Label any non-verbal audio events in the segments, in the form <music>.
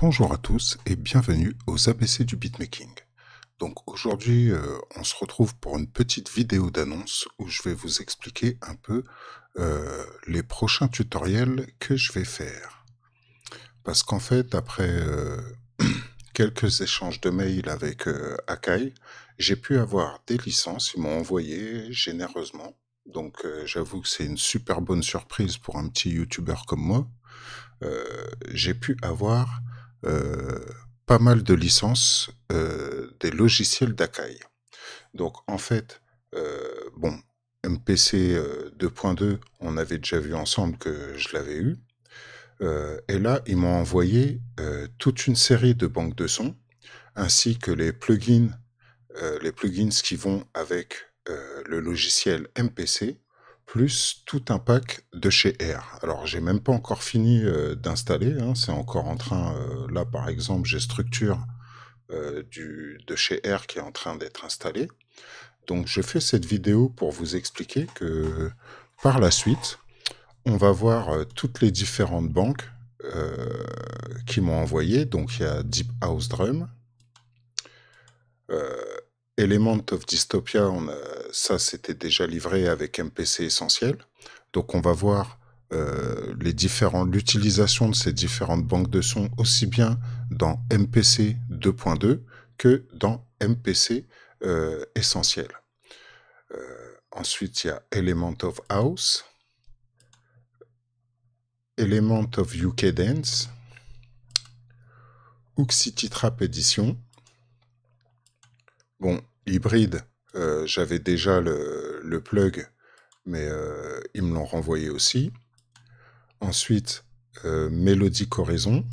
Bonjour à tous et bienvenue aux ABC du beatmaking. Donc aujourd'hui, euh, on se retrouve pour une petite vidéo d'annonce où je vais vous expliquer un peu euh, les prochains tutoriels que je vais faire. Parce qu'en fait, après euh, <clears throat> quelques échanges de mails avec Akai, j'ai pu avoir des licences, ils m'ont envoyé généreusement. Donc j'avoue que c'est une super bonne surprise pour un petit youtubeur comme moi. j'ai pu avoir euh, pas mal de licences euh, des logiciels d'Akai. Donc en fait, euh, bon, MPC 2.2, on avait déjà vu ensemble que je l'avais eu. et là, ils m'ont envoyé toute une série de banques de sons, ainsi que les plugins, les plugins qui vont avec le logiciel MPC, plus tout un pack de chez R. Alors j'ai même pas encore fini euh, d'installer, hein. c'est encore en train, euh, là par exemple j'ai structure euh, de chez R qui est en train d'être installée. Donc je fais cette vidéo pour vous expliquer que par la suite, on va voir toutes les différentes banques qui m'ont envoyé. Donc il y a Deep House Drum, Element of Dystopia, ça c'était déjà livré avec MPC Essentiel. Donc on va voir euh, les l'utilisation de ces différentes banques de sons aussi bien dans MPC 2.2 que dans MPC euh, Essentiel. Euh, ensuite, il y a Element of House, Element of UK Dance, Trap Edition. Bon, hybride, euh, j'avais déjà le, plug, mais euh, ils me l'ont renvoyé aussi. Ensuite, euh, Melody Coraison,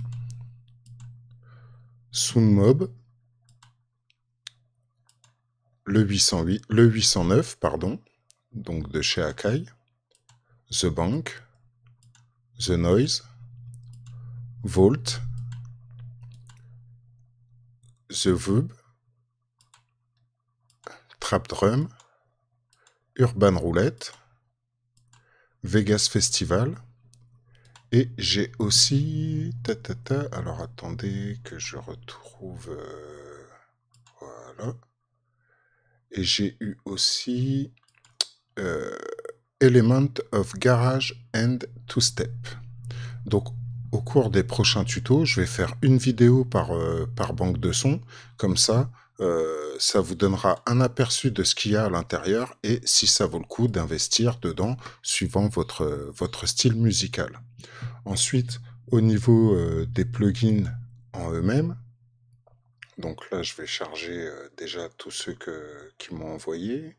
Mob, le, 808, le 809, pardon, donc de chez Akai, The Bank, The Noise, Volt, The Vub, Trap Drum, Urban Roulette, Vegas Festival, et j'ai aussi... alors attendez que je retrouve... Euh, voilà. Et j'ai eu aussi euh, Element of Garage and Two Step. Donc au cours des prochains tutos, je vais faire une vidéo par, euh, par banque de sons. Comme ça, euh, ça vous donnera un aperçu de ce qu'il y a à l'intérieur et si ça vaut le coup d'investir dedans suivant votre, votre style musical. Ensuite, au niveau euh, des plugins en eux-mêmes, donc là je vais charger euh, déjà tous ceux qui m'ont envoyé.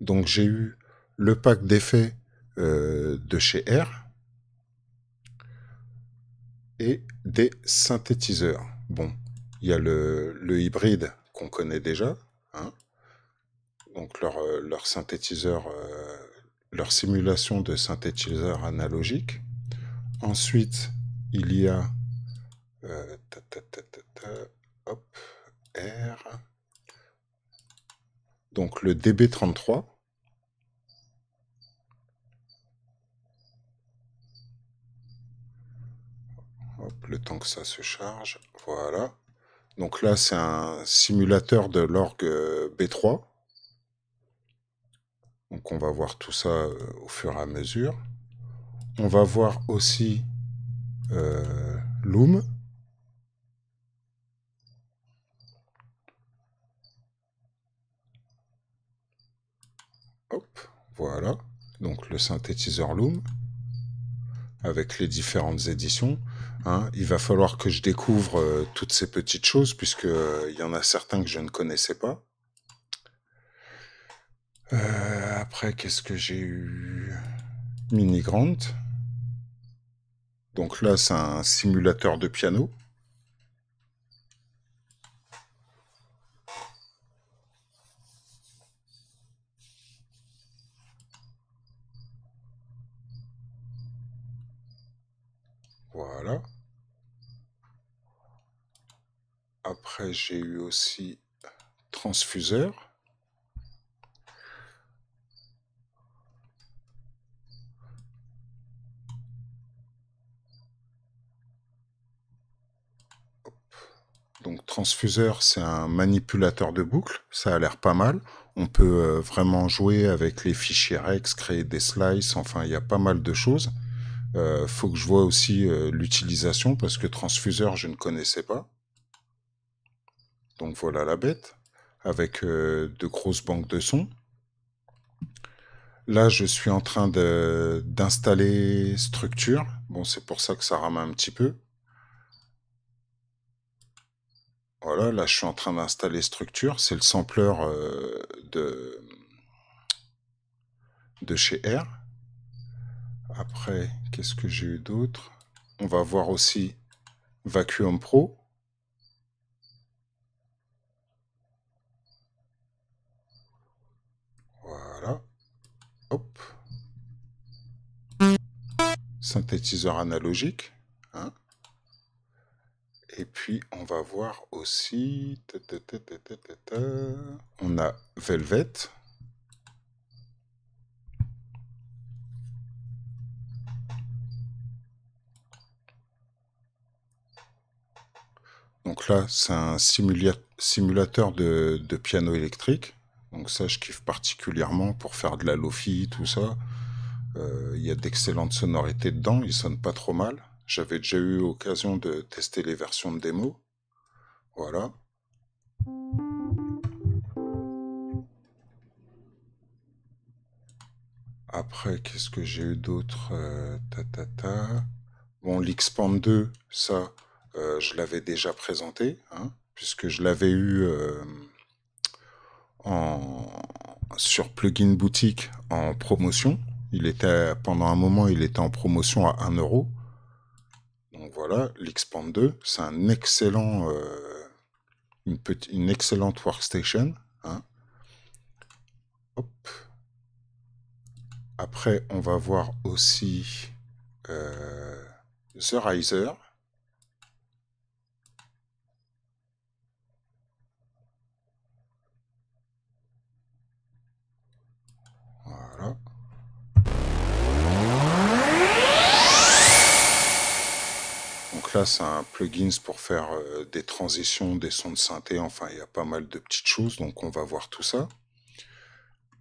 Donc j'ai eu le pack d'effets de chez R et des synthétiseurs. Bon, il y a le hybride qu'on connaît déjà. Hein. Donc leur, euh, synthétiseur, euh, leur simulation de synthétiseur analogique. Ensuite, il y a euh, hop, R. Donc le DB33. Hop, le temps que ça se charge, voilà. Donc là, c'est un simulateur de l'orgue euh, B3. Donc on va voir tout ça euh, au fur et à mesure. On va voir aussi euh, Loom. Hop, voilà. Donc le synthétiseur Loom avec les différentes éditions. Hein. il va falloir que je découvre euh, toutes ces petites choses, puisque euh, il y en a certains que je ne connaissais pas. Euh, après, qu'est-ce que j'ai eu Mini Grant. Donc là, c'est un simulateur de piano. j'ai eu aussi transfuseur. Donc transfuseur, c'est un manipulateur de boucle, ça a l'air pas mal. On peut euh, vraiment jouer avec les fichiers Rex, créer des slices, enfin il y a pas mal de choses. Euh, faut que je vois aussi euh, l'utilisation parce que transfuseur, je ne connaissais pas. Donc voilà la bête, avec euh, de grosses banques de sons. Là, je suis en train d'installer structure. Bon, c'est pour ça que ça rame un petit peu. Voilà, là, je suis en train d'installer structure. C'est le sampler euh, de, de chez R. Après, qu'est-ce que j'ai eu d'autre On va voir aussi Vacuum Pro. Synthétiseur analogique. Hein et puis, on va voir aussi... On a Velvet. Donc là, c'est un simulateur de, piano électrique. Donc ça, je kiffe particulièrement pour faire de la lofi, tout ça. Euh, il y a d'excellentes sonorités dedans, ils sonne pas trop mal. J'avais déjà eu l'occasion de tester les versions de démo. Voilà. Après, qu'est-ce que j'ai eu d'autre euh, ta, ta, Bon, l'Xpand 2, ça, euh, je l'avais déjà présenté, hein, puisque je l'avais eu sur Plugin Boutique en promotion. Il était, pendant un moment, il était en promotion à 1 euro. Donc voilà, l'Xpand 2, c'est un excellent, euh, une, petite, excellente workstation. Hein. Hop. Après, on va voir aussi euh, The Riser. Donc là, c'est un plugin pour faire euh, des transitions, des sons de synthé. Enfin, il y a pas mal de petites choses. Donc on va voir tout ça.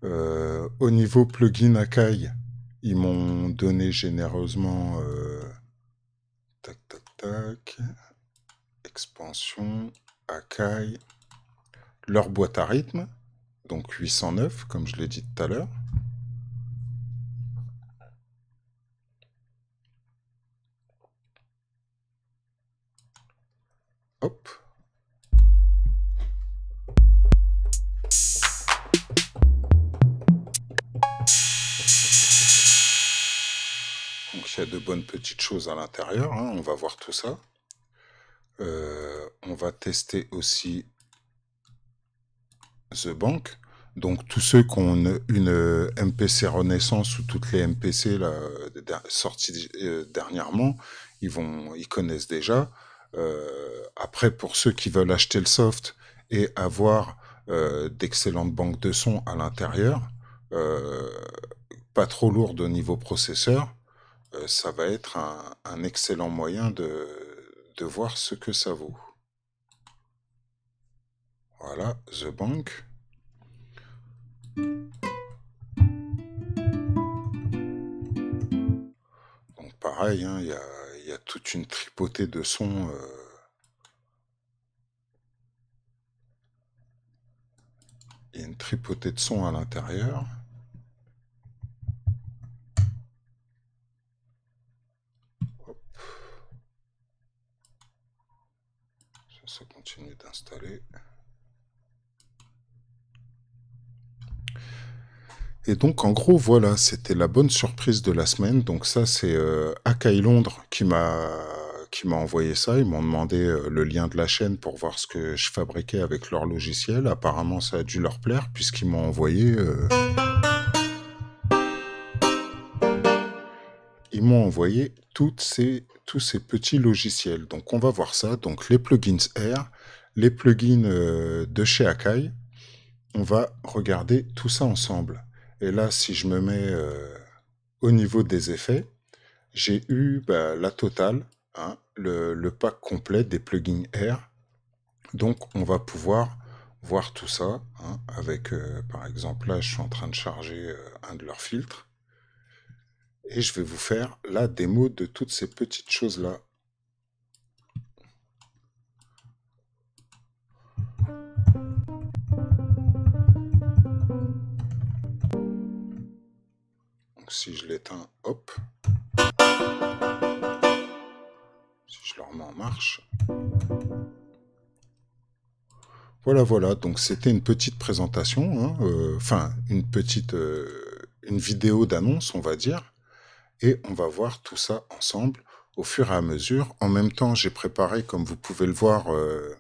Euh, au niveau plugin Akai, ils m'ont donné généreusement. Euh, tac, tac, tac. Expansion. Akai. Leur boîte à rythme. Donc 809, comme je l'ai dit tout à l'heure. à l'intérieur. Hein, on va voir tout ça. Euh, on va tester aussi The Bank. Donc tous ceux qui ont une, MPC Renaissance ou toutes les MPC sorties euh, dernièrement, ils, vont, ils connaissent déjà. Euh, après, pour ceux qui veulent acheter le soft et avoir d'excellentes banques de sons à l'intérieur, pas trop lourdes au niveau processeur, euh, ça va être un, excellent moyen de, voir ce que ça vaut. Voilà, The Bank. Donc pareil, hein, il y, a, toute une tripotée de sons. Euh, il y a une tripotée de sons à l'intérieur. Et donc, en gros, voilà, c'était la bonne surprise de la semaine. Donc ça, c'est euh, Akai Londres qui m'a qui m'a envoyé ça. Ils m'ont demandé euh, le lien de la chaîne pour voir ce que je fabriquais avec leur logiciel. Apparemment, ça a dû leur plaire puisqu'ils m'ont envoyé... Euh, ils m'ont envoyé toutes ces, tous ces petits logiciels. Donc, on va voir ça. Donc, les plugins Air les plugins euh, de chez Akai. On va regarder tout ça ensemble. Et là, si je me mets euh, au niveau des effets, j'ai eu bah, la totale, hein, le, pack complet des plugins Air. Donc, on va pouvoir voir tout ça hein, avec, euh, par exemple, là, je suis en train de charger un de leurs filtres. Et je vais vous faire la démo de toutes ces petites choses-là. si je l'éteins, hop. Si je le remets en marche. Voilà, voilà. Donc c'était une petite présentation, hein, euh, enfin une petite, euh, une vidéo d'annonce, on va dire. Et on va voir tout ça ensemble au fur et à mesure. En même temps, j'ai préparé, comme vous pouvez le voir euh,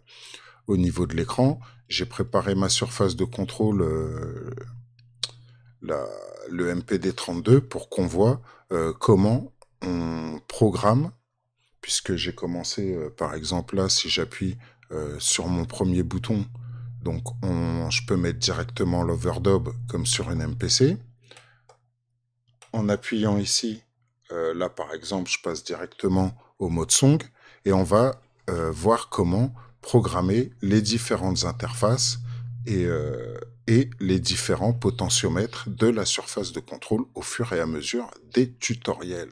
au niveau de l'écran, j'ai préparé ma surface de contrôle, le MPD32 pour qu'on voit euh, comment on programme, puisque j'ai commencé euh, par exemple là, si j'appuie euh, sur mon premier bouton, donc on, je peux mettre directement l'overdub comme sur une MPC. En appuyant ici, là par exemple, je passe directement au mode song et on va voir comment programmer les différentes interfaces et, et les différents potentiomètres de la surface de contrôle au fur et à mesure des tutoriels.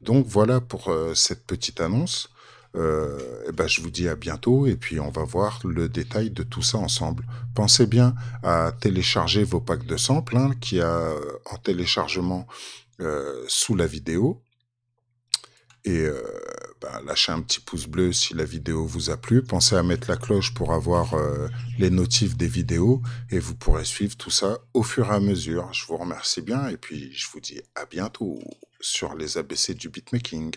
Donc voilà pour euh, cette petite annonce. et euh, eh ben je vous dis à bientôt et puis on va voir le détail de tout ça ensemble. Pensez bien à télécharger vos packs de samples hein, qui a euh, en téléchargement sous la vidéo. Et, bah, lâchez un petit pouce bleu si la vidéo vous a plu. Pensez à mettre la cloche pour avoir euh, les notifs des vidéos et vous pourrez suivre tout ça au fur et à mesure. Je vous remercie bien et puis je vous dis à bientôt sur les ABC du beatmaking.